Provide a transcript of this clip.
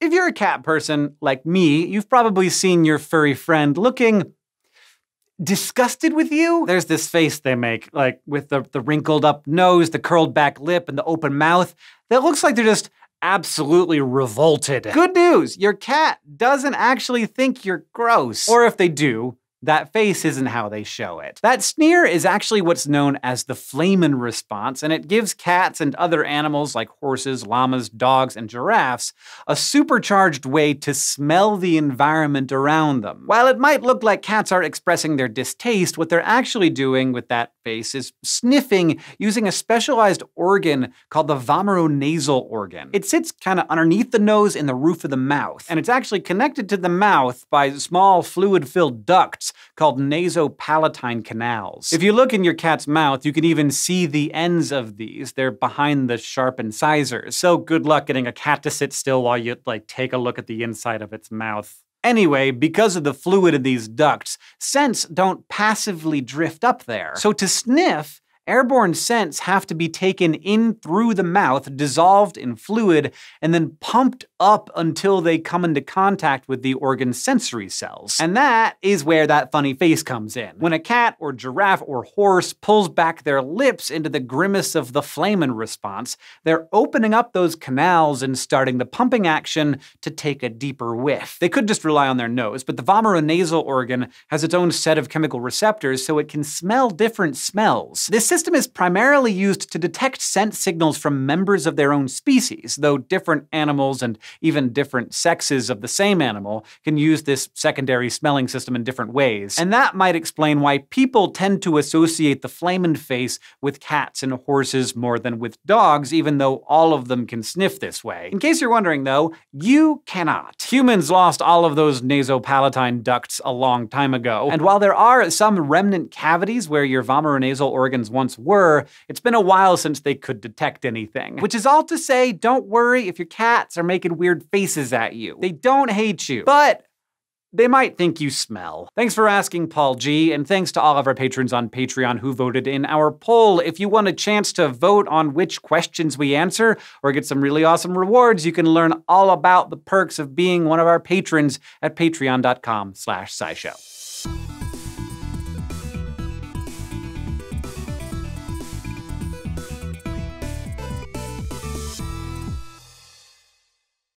If you're a cat person like me, you've probably seen your furry friend looking disgusted with you. There's this face they make, like with the, the wrinkled up nose, the curled back lip, and the open mouth, that looks like they're just absolutely revolted. Good news, your cat doesn't actually think you're gross. Or if they do, that face isn't how they show it. That sneer is actually what's known as the Flamen response, and it gives cats and other animals like horses, llamas, dogs, and giraffes a supercharged way to smell the environment around them. While it might look like cats are expressing their distaste, what they're actually doing with that face is sniffing using a specialized organ called the vomeronasal organ. It sits kind of underneath the nose in the roof of the mouth, and it's actually connected to the mouth by small fluid-filled ducts ducts called nasopalatine canals. If you look in your cat's mouth, you can even see the ends of these. They're behind the sharp incisors. So good luck getting a cat to sit still while you like take a look at the inside of its mouth. Anyway, because of the fluid in these ducts, scents don't passively drift up there. So to sniff, Airborne scents have to be taken in through the mouth, dissolved in fluid, and then pumped up until they come into contact with the organ's sensory cells. And that is where that funny face comes in. When a cat or giraffe or horse pulls back their lips into the grimace of the flamen response, they're opening up those canals and starting the pumping action to take a deeper whiff. They could just rely on their nose, but the vomeronasal organ has its own set of chemical receptors, so it can smell different smells. This system is primarily used to detect scent signals from members of their own species, though different animals and even different sexes of the same animal can use this secondary smelling system in different ways. And that might explain why people tend to associate the flamen face with cats and horses more than with dogs, even though all of them can sniff this way. In case you're wondering, though, you cannot. Humans lost all of those nasopalatine ducts a long time ago, and while there are some remnant cavities where your vomeronasal organs once once were, it's been a while since they could detect anything. Which is all to say, don't worry if your cats are making weird faces at you. They don't hate you. But they might think you smell. Thanks for asking, Paul G, and thanks to all of our patrons on Patreon who voted in our poll. If you want a chance to vote on which questions we answer or get some really awesome rewards, you can learn all about the perks of being one of our patrons at patreon.com slash scishow.